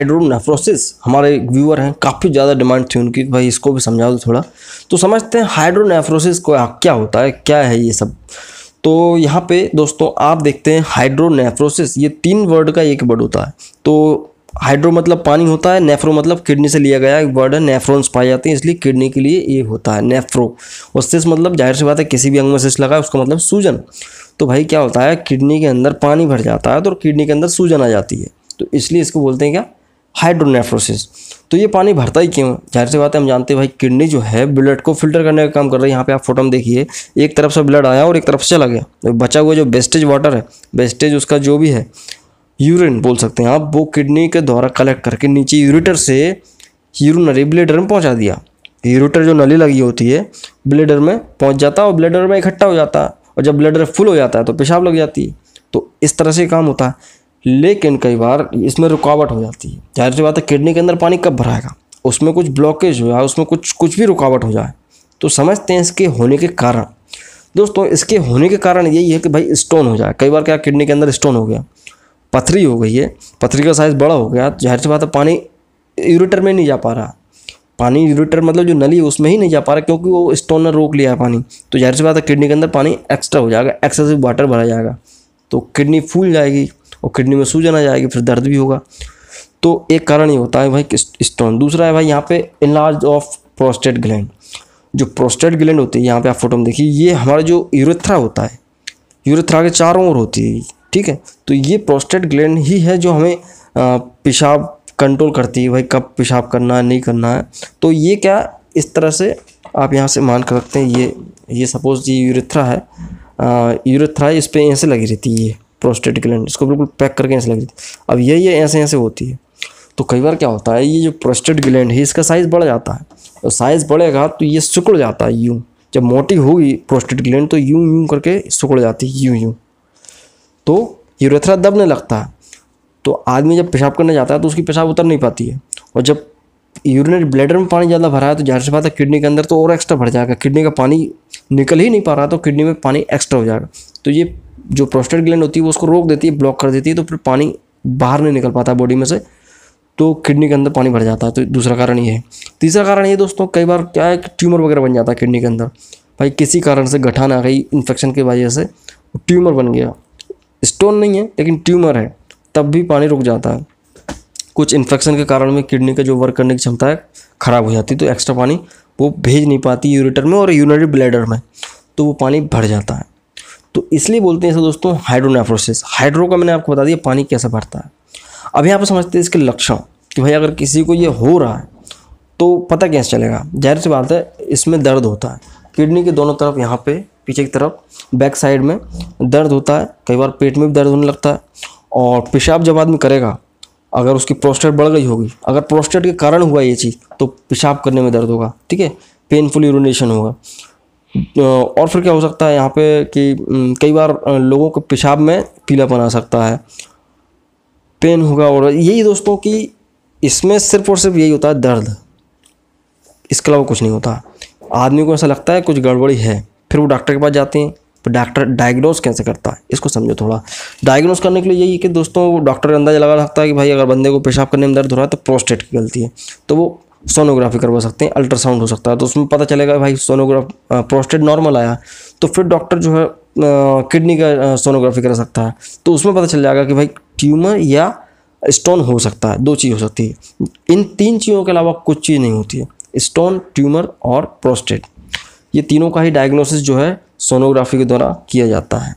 hydronephrosis nephrosis हमारे viewer हैं काफ़ी ज़्यादा डिमांड थी उनकी भाई इसको भी समझा दो तो थोड़ा तो समझते हैं हाइड्रोनेफ्रोसिस को क्या होता है क्या है ये सब तो यहाँ पे दोस्तों आप देखते हैं हाइड्रोनेफ्रोसिस ये तीन वर्ड का एक वर्ड होता है तो हाइड्रो मतलब पानी होता है नेफ्रो मतलब किडनी से लिया गया एक वर्ड है नेफ्रोन्स पाए जाते हैं इसलिए किडनी के लिए ये होता है नेफ्रो और सिस मतलब जाहिर सी बात है किसी भी अंग में सिस लगा है उसका मतलब सूजन तो भाई क्या होता है किडनी के अंदर पानी भर जाता है तो किडनी के अंदर सूजन आ जाती है तो इसलिए इसको बोलते हैं क्या हाइड्रोनेफ्रोसिस तो ये पानी भरता ही क्यों जाहिर सी बात है हम जानते हैं भाई किडनी जो है ब्लड को फिल्टर करने का काम कर रही है यहाँ पे आप फोटो में देखिए एक तरफ से ब्लड आया और एक तरफ से चला गया तो बचा हुआ जो बेस्टेज वाटर है वेस्टेज उसका जो भी है यूरिन बोल सकते हैं आप वो किडनी के द्वारा कलेक्ट करके नीचे यूरिटर से यूरिनरी ब्लेडर में पहुँचा दिया यूरिटर जो नली लगी होती है ब्लेडर में पहुँच जाता है और ब्लेडर में इकट्ठा हो जाता है और जब ब्लेडर फुल हो जाता है तो पेशाब लग जाती है तो इस तरह से काम होता है लेकिन कई बार इसमें रुकावट हो जाती है जाहिर सी बात है किडनी के अंदर पानी कब भराएगा उसमें कुछ ब्लॉकेज हो जाए उसमें कुछ कुछ भी रुकावट हो जाए तो समझते हैं इसके होने के कारण दोस्तों इसके होने के कारण यही है कि भाई स्टोन हो जाए कई बार क्या किडनी के अंदर स्टोन हो गया पथरी हो गई है पथरी का साइज़ बड़ा हो गया जाहिर सी बात है पानी यूरिटर में नहीं जा पा रहा पानी यूरिटर मतलब जो नली है उसमें ही नहीं जा पा रहा क्योंकि वो स्टोन ने रोक लिया है पानी तो जाहिर सी बात है किडनी के अंदर पानी एक्स्ट्रा हो जाएगा एक्सेसिव वाटर भरा जाएगा तो किडनी फूल जाएगी और किडनी में सूजन आ जाएगी फिर दर्द भी होगा तो एक कारण ये होता है भाई स्टोन दूसरा है भाई यहाँ पे इलाज ऑफ प्रोस्टेट ग्लैंड जो प्रोस्टेट ग्लैंड होती है यहाँ पे आप फोटो में देखिए ये हमारा जो यूरेथ्रा होता है यूरेथ्रा के चारों ओर होती है ठीक है तो ये प्रोस्टेट ग्लैंड ही है जो हमें पेशाब कंट्रोल करती है भाई कब पेशाब करना है नहीं करना है तो ये क्या इस तरह से आप यहाँ से मान कर सकते हैं ये ये सपोज़ ये यूरेथ्रा है यूरेथ्रा इस पर ऐसे लगी रहती है ये प्रोस्टेट ग्लैंड इसको बिल्कुल पैक करके ऐसे लग जाती अब यही ये ऐसे ऐसे होती है तो कई बार क्या होता है ये जो प्रोस्टेट ग्लैंड है इसका साइज़ बढ़ जाता है और साइज़ बढ़ेगा तो ये सिकुड़ जाता है यूँ जब मोटी होगी प्रोस्टेट ग्लैंड तो यूँ यूँ करके सिकुड़ जाती है यूँ यूँ तो यूरेथ्रा दबने लगता है तो आदमी जब पेशाब करने जाता है तो उसकी पेशाब उतर नहीं पाती है और जब यूरिनरी ब्लैडर में पानी ज़्यादा भरा है तो जहर से बात है किडनी के अंदर तो और एक्स्ट्रा भर जाएगा किडनी का पानी निकल ही नहीं पा रहा तो किडनी में पानी एक्स्ट्रा हो जाएगा तो ये जो प्रोस्टेट ग्लैंड होती है वो उसको रोक देती है ब्लॉक कर देती है तो फिर पानी बाहर नहीं निकल पाता बॉडी में से तो किडनी के अंदर पानी भर जाता है तो दूसरा कारण ये है तीसरा कारण ये दोस्तों कई बार क्या है कि ट्यूमर वगैरह बन जाता है किडनी के अंदर भाई किसी कारण से गठान आ गई इन्फेक्शन की वजह से ट्यूमर बन गया स्टोन नहीं है लेकिन ट्यूमर है तब भी पानी रुक जाता है कुछ इन्फेक्शन के कारण में किडनी का जो वर्क करने की क्षमता है ख़राब हो जाती है तो एक्स्ट्रा पानी वो भेज नहीं पाती यूरेटर में और यूनरी ब्लैडर में तो वो पानी भर जाता है तो इसलिए बोलते हैं ऐसा दोस्तों हाइड्रोनेफ्रोसिस हाइड्रो का मैंने आपको बता दिया पानी कैसे भरता है अब यहाँ पर समझते हैं इसके लक्षण कि भाई अगर किसी को ये हो रहा है तो पता कैसे चलेगा जाहिर सी बात है इसमें दर्द होता है किडनी के दोनों तरफ यहाँ पे पीछे की तरफ बैक साइड में दर्द होता है कई बार पेट में भी दर्द होने लगता है और पेशाब जब आदमी करेगा अगर उसकी प्रोस्टेट बढ़ गई होगी अगर प्रोस्टेट के कारण हुआ ये चीज़ तो पेशाब करने में दर्द होगा ठीक है पेनफुल यूरिनेशन होगा और फिर क्या हो सकता है यहाँ पे कि कई बार लोगों को पेशाब में पीलापन आ सकता है पेन होगा और यही दोस्तों कि इसमें सिर्फ और सिर्फ यही होता है दर्द इसके अलावा कुछ नहीं होता आदमी को ऐसा लगता है कुछ गड़बड़ी है फिर वो डॉक्टर के पास जाते हैं डॉक्टर डायग्नोज कैसे करता है इसको समझो थोड़ा डायग्नोज करने के लिए यही है कि दोस्तों डॉक्टर अंदाजा लगा सकता है कि भाई अगर बंदे को पेशाब करने में दर्द हो रहा है तो प्रोस्टेट की गलती है तो वो सोनोग्राफी करवा सकते हैं अल्ट्रासाउंड हो सकता है तो उसमें पता चलेगा भाई सोनोग्राफ प्रोस्टेट नॉर्मल आया तो फिर डॉक्टर जो है किडनी का सोनोग्राफी करा सकता है तो उसमें पता चल जाएगा कि भाई ट्यूमर या स्टोन हो सकता है दो चीज़ हो सकती है इन तीन चीज़ों के अलावा कुछ चीज़ नहीं होती है स्टोन ट्यूमर और प्रोस्टेट ये तीनों का ही डायग्नोसिस जो है सोनोग्राफी के द्वारा किया जाता है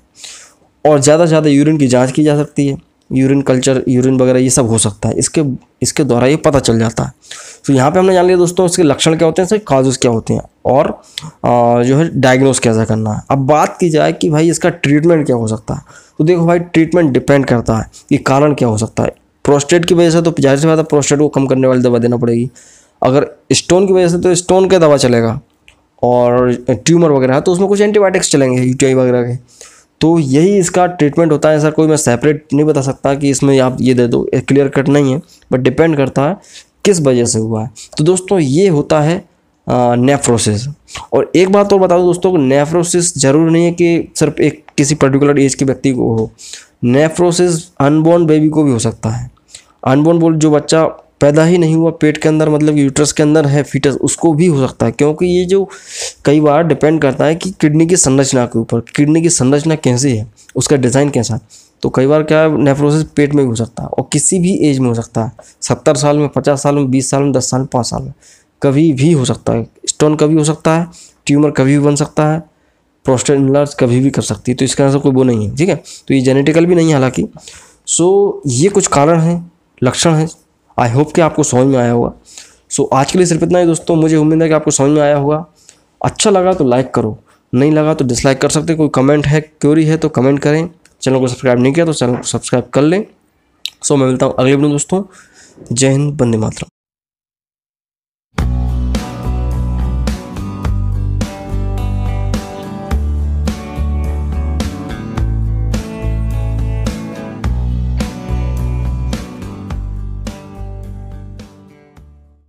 और ज़्यादा से ज़्यादा यूरिन की जांच की जा सकती है यूरिन कल्चर यूरिन वगैरह ये सब हो सकता है इसके इसके द्वारा ये पता चल जाता है तो यहाँ पे हमने जान लिया दोस्तों इसके लक्षण क्या होते हैं इसके काजेस क्या होते हैं और जो है डायग्नोस कैसा करना है अब बात की जाए कि भाई इसका ट्रीटमेंट क्या हो सकता है तो देखो भाई ट्रीटमेंट डिपेंड करता है कि कारण क्या हो सकता है प्रोस्टेट की वजह से तो जाहिर से ज़्यादा प्रोस्टेट को कम करने वाली दवा देना पड़ेगी अगर स्टोन की वजह से तो स्टोन का दवा चलेगा और ट्यूमर वगैरह है हाँ, तो उसमें कुछ एंटीबायोटिक्स चलेंगे यूटीआई वगैरह के तो यही इसका ट्रीटमेंट होता है सर कोई मैं सेपरेट नहीं बता सकता कि इसमें आप ये दे दो क्लियर कट नहीं है बट डिपेंड करता है किस वजह से हुआ है तो दोस्तों ये होता है नेफ्रोसिस और एक बात और बता दूँ दोस्तों नेफ्रोसिस ज़रूर नहीं है कि सिर्फ एक किसी पर्टिकुलर एज के व्यक्ति को हो नेफ्रोसिस अनबोर्न बेबी को भी हो सकता है अनबोर्न बोल जो बच्चा पैदा ही नहीं हुआ पेट के अंदर मतलब यूट्रस के अंदर है फीटस उसको भी हो सकता है क्योंकि ये जो कई बार डिपेंड करता है कि किडनी की संरचना के ऊपर किडनी की संरचना कैसी है उसका डिज़ाइन कैसा है तो कई बार क्या है नेफ्रोसिस पेट में भी हो सकता है और किसी भी एज में हो सकता है सत्तर साल में पचास साल में बीस साल में दस साल में पाँच साल में कभी भी हो सकता है स्टोन कभी हो सकता है ट्यूमर कभी भी बन सकता है प्रोस्टेट इनलार्ज कभी भी कर सकती है तो इसके आंसर कोई वो नहीं है ठीक है तो ये जेनेटिकल भी नहीं है हालांकि सो ये कुछ कारण हैं लक्षण हैं आई होप कि आपको समझ में आया होगा सो so, आज के लिए सिर्फ इतना ही दोस्तों मुझे उम्मीद है कि आपको समझ में आया होगा अच्छा लगा तो लाइक करो नहीं लगा तो डिसलाइक कर सकते कोई कमेंट है क्योरी है तो कमेंट करें चैनल को सब्सक्राइब नहीं किया तो चैनल को सब्सक्राइब कर लें सो so, मैं मिलता हूँ अगले वीडियो दोस्तों जय हिंद बंदे मातरम